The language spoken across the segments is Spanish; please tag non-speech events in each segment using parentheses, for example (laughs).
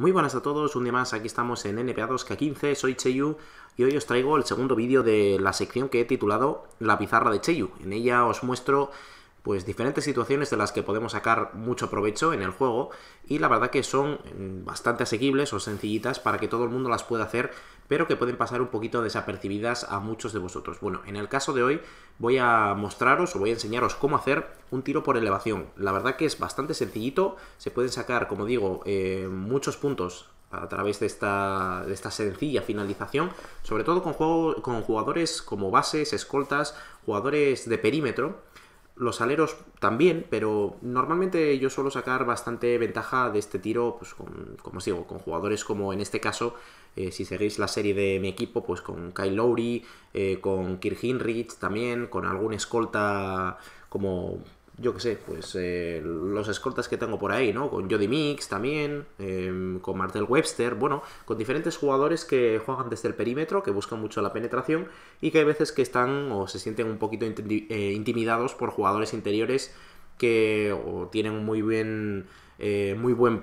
Muy buenas a todos, un día más, aquí estamos en npa 2K15, soy Cheyu y hoy os traigo el segundo vídeo de la sección que he titulado La pizarra de Cheyu. En ella os muestro pues diferentes situaciones de las que podemos sacar mucho provecho en el juego y la verdad que son mm, bastante asequibles o sencillitas para que todo el mundo las pueda hacer pero que pueden pasar un poquito desapercibidas a muchos de vosotros. Bueno, en el caso de hoy voy a mostraros o voy a enseñaros cómo hacer un tiro por elevación. La verdad que es bastante sencillito, se pueden sacar, como digo, eh, muchos puntos a través de esta, de esta sencilla finalización, sobre todo con, juego, con jugadores como bases, escoltas, jugadores de perímetro, los aleros también, pero normalmente yo suelo sacar bastante ventaja de este tiro, pues como os digo, con jugadores como en este caso, eh, si seguís la serie de mi equipo, pues con Kyle Lowry, eh, con Kirk Hinrich también, con algún escolta como yo qué sé, pues eh, los escoltas que tengo por ahí, ¿no? Con Jody Mix también, em, con Martel Webster, bueno, con diferentes jugadores que juegan desde el perímetro, que buscan mucho la penetración y que hay veces que están o se sienten un poquito eh, intimidados por jugadores interiores que tienen muy bien, eh, muy buen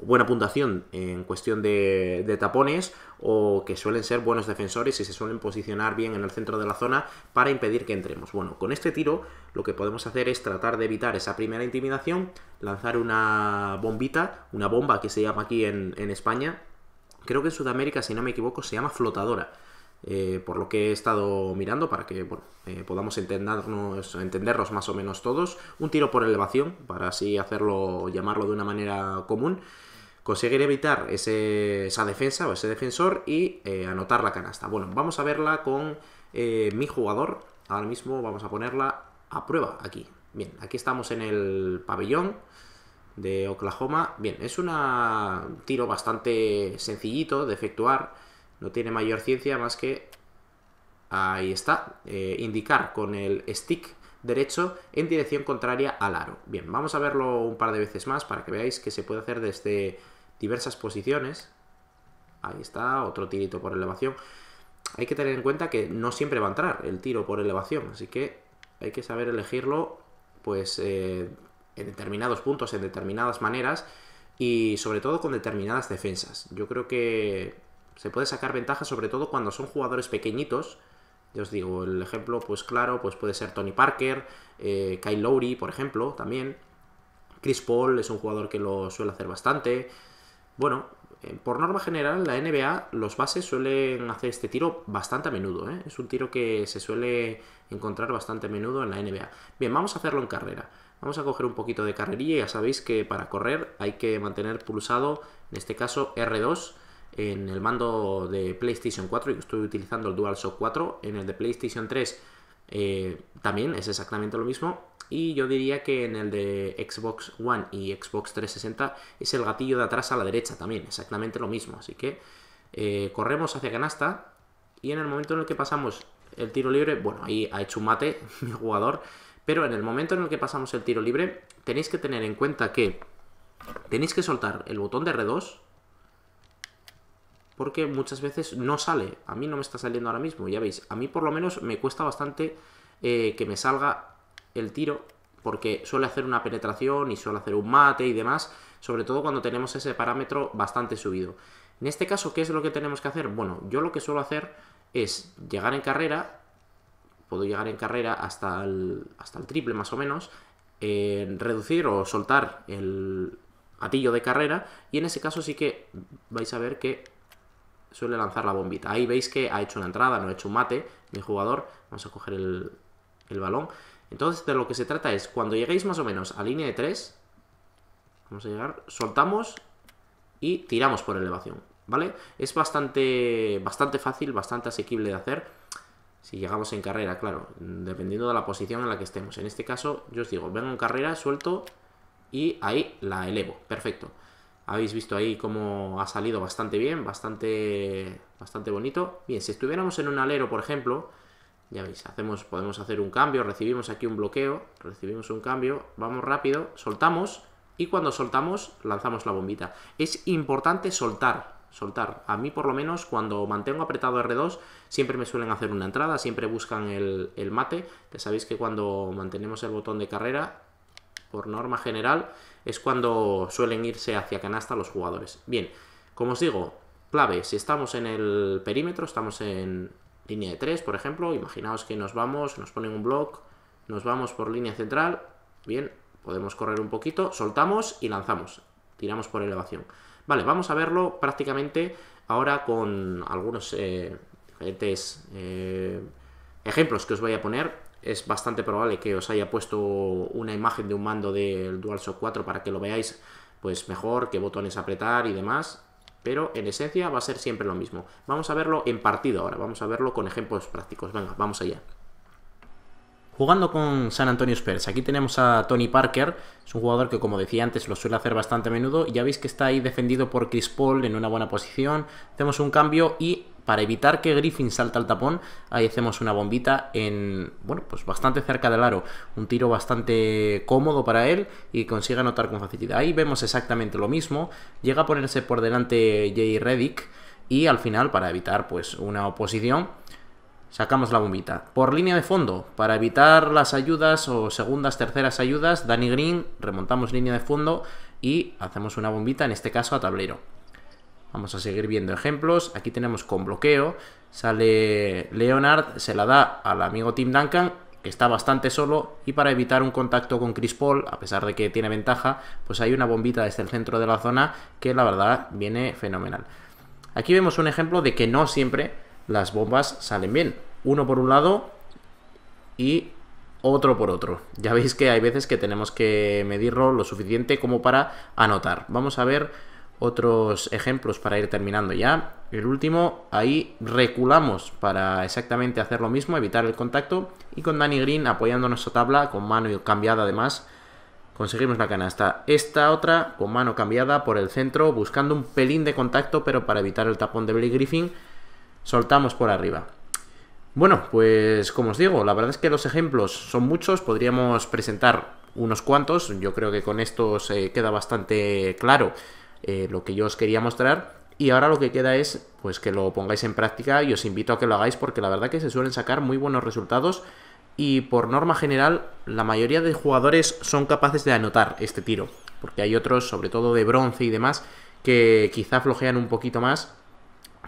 buena puntuación en cuestión de, tapones o que suelen ser buenos defensores y se suelen posicionar bien en el centro de la zona para impedir que entremos. Bueno, con este tiro lo que podemos hacer es tratar de evitar esa primera intimidación, lanzar una bombita, una bomba que se llama aquí en, en España, creo que en Sudamérica, si no me equivoco, se llama flotadora. Eh, por lo que he estado mirando, para que eh, podamos entendernos, más o menos todos. Un tiro por elevación, para así hacerlo, llamarlo de una manera común. Conseguir evitar esa defensa o ese defensor y eh, anotar la canasta. Bueno, vamos a verla con mi jugador. Ahora mismo vamos a ponerla a prueba aquí. Bien, aquí estamos en el pabellón de Oklahoma. Bien, es un tiro bastante sencillito de efectuar no tiene mayor ciencia más que, ahí está, eh, indicar con el stick derecho en dirección contraria al aro. Bien, vamos a verlo un par de veces más para que veáis que se puede hacer desde diversas posiciones. Ahí está, otro tirito por elevación. Hay que tener en cuenta que no siempre va a entrar el tiro por elevación, así que hay que saber elegirlo pues eh, en determinados puntos, en determinadas maneras y sobre todo con determinadas defensas. Yo creo que se puede sacar ventaja sobre todo cuando son jugadores pequeñitos. Ya os digo, el ejemplo, pues claro, pues puede ser Tony Parker, eh, Kyle Lowry, por ejemplo, también. Chris Paul es un jugador que lo suele hacer bastante. Bueno, eh, por norma general, la NBA, los bases suelen hacer este tiro bastante a menudo. ¿eh? Es un tiro que se suele encontrar bastante a menudo en la NBA. Bien, vamos a hacerlo en carrera. Vamos a coger un poquito de carrerilla. Ya sabéis que para correr hay que mantener pulsado, en este caso R2, en el mando de PlayStation 4 y estoy utilizando el DualShock 4. En el de PlayStation 3 eh, también es exactamente lo mismo. Y yo diría que en el de Xbox One y Xbox 360 es el gatillo de atrás a la derecha también, exactamente lo mismo. Así que eh, corremos hacia canasta y en el momento en el que pasamos el tiro libre, bueno, ahí ha hecho un mate (laughs) mi jugador, pero en el momento en el que pasamos el tiro libre tenéis que tener en cuenta que tenéis que soltar el botón de R2 porque muchas veces no sale. A mí no me está saliendo ahora mismo, ya veis. A mí por lo menos me cuesta bastante eh, que me salga el tiro porque suele hacer una penetración y suele hacer un mate y demás, sobre todo cuando tenemos ese parámetro bastante subido. En este caso, ¿qué es lo que tenemos que hacer? Bueno, yo lo que suelo hacer es llegar en carrera, puedo llegar en carrera hasta el, hasta el triple más o menos, reducir o soltar el atillo de carrera y en ese caso sí que vais a ver que suele lanzar la bombita. Ahí veis que ha hecho una entrada, no ha hecho un mate, mi jugador. Vamos a coger el, balón. Entonces, de lo que se trata es, cuando lleguéis más o menos a línea de 3, vamos a llegar, soltamos y tiramos por elevación, ¿vale? Es bastante, bastante fácil, bastante asequible de hacer, si llegamos en carrera, claro, dependiendo de la posición en la que estemos. En este caso, yo os digo, vengo en carrera, suelto y ahí la elevo, perfecto. Habéis visto ahí cómo ha salido bastante bien, bastante, bastante bonito. Bien, si estuviéramos en un alero, por ejemplo, ya veis, hacemos, podemos hacer un cambio, recibimos aquí un bloqueo, recibimos un cambio, vamos rápido, soltamos y cuando soltamos lanzamos la bombita. Es importante soltar, soltar. A mí por lo menos cuando mantengo apretado R2 siempre me suelen hacer una entrada, siempre buscan el, el mate. Ya sabéis que cuando mantenemos el botón de carrera, por norma general, es cuando suelen irse hacia canasta los jugadores. Bien, como os digo, clave, si estamos en el perímetro, estamos en línea de 3, por ejemplo, imaginaos que nos vamos, nos ponen un block, nos vamos por línea central, bien, podemos correr un poquito, soltamos y lanzamos, tiramos por elevación. Vale, vamos a verlo prácticamente ahora con algunos eh, diferentes eh, ejemplos que os voy a poner es bastante probable que os haya puesto una imagen de un mando del DualShock 4 para que lo veáis pues mejor, qué botones apretar y demás, pero en esencia va a ser siempre lo mismo. Vamos a verlo en partido ahora, vamos a verlo con ejemplos prácticos. Venga, vamos allá. Jugando con San Antonio Spurs, aquí tenemos a Tony Parker, es un jugador que como decía antes lo suele hacer bastante a menudo, ya veis que está ahí defendido por Chris Paul en una buena posición, hacemos un cambio y para evitar que Griffin salte al tapón, ahí hacemos una bombita en, bueno, pues bastante cerca del aro. Un tiro bastante cómodo para él y consigue anotar con facilidad. Ahí vemos exactamente lo mismo. Llega a ponerse por delante Jay Reddick y al final, para evitar pues una oposición, sacamos la bombita. Por línea de fondo, para evitar las ayudas o segundas, terceras ayudas, Danny Green, remontamos línea de fondo y hacemos una bombita, en este caso a tablero. Vamos a seguir viendo ejemplos. Aquí tenemos con bloqueo. Sale Leonard, se la da al amigo Tim Duncan, que está bastante solo. Y para evitar un contacto con Chris Paul, a pesar de que tiene ventaja, pues hay una bombita desde el centro de la zona que la verdad viene fenomenal. Aquí vemos un ejemplo de que no siempre las bombas salen bien. Uno por un lado y otro por otro. Ya veis que hay veces que tenemos que medirlo lo suficiente como para anotar. Vamos a ver otros ejemplos para ir terminando ya. El último, ahí reculamos para exactamente hacer lo mismo, evitar el contacto. Y con Danny Green apoyando nuestra tabla, con mano cambiada además, conseguimos la canasta. Esta otra, con mano cambiada por el centro, buscando un pelín de contacto, pero para evitar el tapón de Billy Griffin, soltamos por arriba. Bueno, pues como os digo, la verdad es que los ejemplos son muchos, podríamos presentar unos cuantos, yo creo que con estos se queda bastante claro eh, lo que yo os quería mostrar. Y ahora lo que queda es pues que lo pongáis en práctica y os invito a que lo hagáis porque la verdad que se suelen sacar muy buenos resultados y por norma general la mayoría de jugadores son capaces de anotar este tiro, porque hay otros, sobre todo de bronce y demás, que quizá flojean un poquito más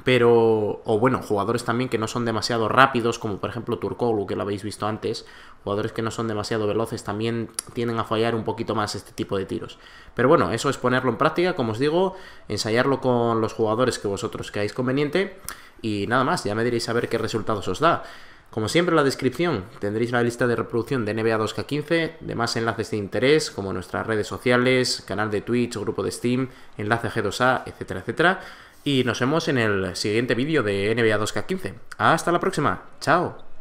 pero o bueno, jugadores también que no son demasiado rápidos, como por ejemplo Turkoglu, que lo habéis visto antes, jugadores que no son demasiado veloces también tienden a fallar un poquito más este tipo de tiros. Pero bueno, eso es ponerlo en práctica, como os digo, ensayarlo con los jugadores que vosotros creáis conveniente y nada más, ya me diréis a ver qué resultados os da. Como siempre en la descripción tendréis la lista de reproducción de NBA 2K15, demás enlaces de interés como nuestras redes sociales, canal de Twitch, grupo de Steam, enlace G2A, etcétera, etcétera. Y nos vemos en el siguiente vídeo de NBA 2K15. Hasta la próxima. Chao.